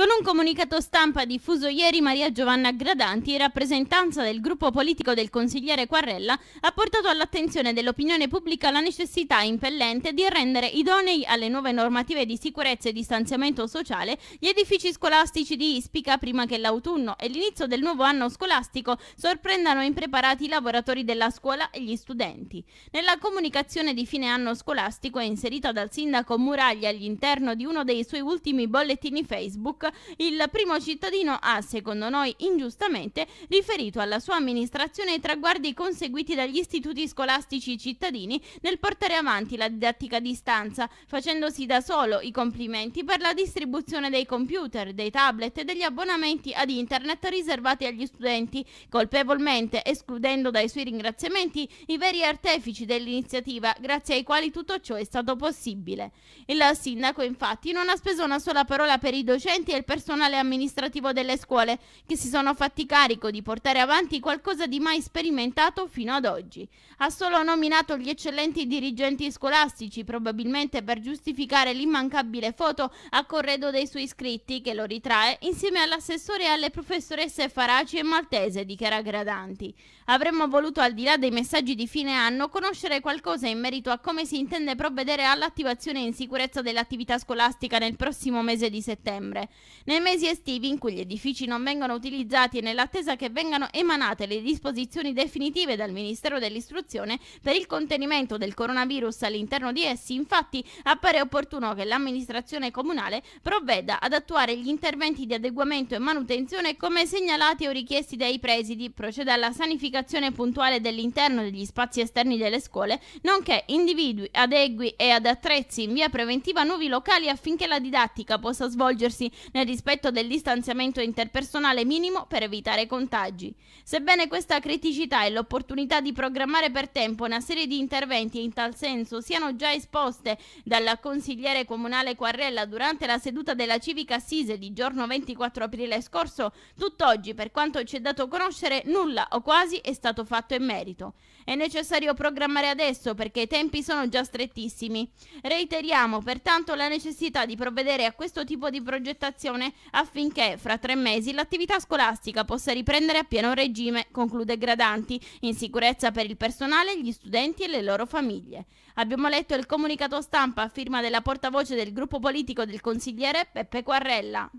Con un comunicato stampa diffuso ieri, Maria Giovanna Gradanti, in rappresentanza del gruppo politico del consigliere Quarrella, ha portato all'attenzione dell'opinione pubblica la necessità impellente di rendere idonei alle nuove normative di sicurezza e distanziamento sociale gli edifici scolastici di Ispica prima che l'autunno e l'inizio del nuovo anno scolastico sorprendano impreparati i lavoratori della scuola e gli studenti. Nella comunicazione di fine anno scolastico è inserita dal sindaco Muraglia all'interno di uno dei suoi ultimi bollettini Facebook il primo cittadino ha, secondo noi ingiustamente, riferito alla sua amministrazione i traguardi conseguiti dagli istituti scolastici cittadini nel portare avanti la didattica a distanza, facendosi da solo i complimenti per la distribuzione dei computer, dei tablet e degli abbonamenti ad internet riservati agli studenti, colpevolmente escludendo dai suoi ringraziamenti i veri artefici dell'iniziativa grazie ai quali tutto ciò è stato possibile. Il sindaco infatti non ha speso una sola parola per i docenti docenti e il personale amministrativo delle scuole che si sono fatti carico di portare avanti qualcosa di mai sperimentato fino ad oggi. Ha solo nominato gli eccellenti dirigenti scolastici, probabilmente per giustificare l'immancabile foto a corredo dei suoi iscritti che lo ritrae insieme all'assessore e alle professoresse Faraci e Maltese dichiara Gradanti. Avremmo voluto al di là dei messaggi di fine anno conoscere qualcosa in merito a come si intende provvedere all'attivazione in sicurezza dell'attività scolastica nel prossimo mese di settembre. Nei mesi estivi in cui gli edifici non vengono utilizzati e nell'attesa che vengano emanate le disposizioni definitive dal Ministero dell'Istruzione per il contenimento del coronavirus all'interno di essi, infatti appare opportuno che l'amministrazione comunale provveda ad attuare gli interventi di adeguamento e manutenzione come segnalati o richiesti dai presidi, proceda alla sanificazione puntuale dell'interno degli spazi esterni delle scuole, nonché individui, adegui e ad attrezzi in via preventiva nuovi locali affinché la didattica possa svolgersi nel rispetto del distanziamento interpersonale minimo per evitare contagi. Sebbene questa criticità e l'opportunità di programmare per tempo una serie di interventi in tal senso siano già esposte dalla consigliere comunale Quarrella durante la seduta della Civica Assise di giorno 24 aprile scorso, tutt'oggi, per quanto ci è dato conoscere, nulla o quasi è stato fatto in merito. È necessario programmare adesso perché i tempi sono già strettissimi. Reiteriamo pertanto la necessità di provvedere a questo tipo di progettazione amministrazione affinché fra tre mesi l'attività scolastica possa riprendere a pieno regime, conclude Gradanti, in sicurezza per il personale, gli studenti e le loro famiglie. Abbiamo letto il comunicato stampa a firma della portavoce del gruppo politico del consigliere Peppe Quarrella.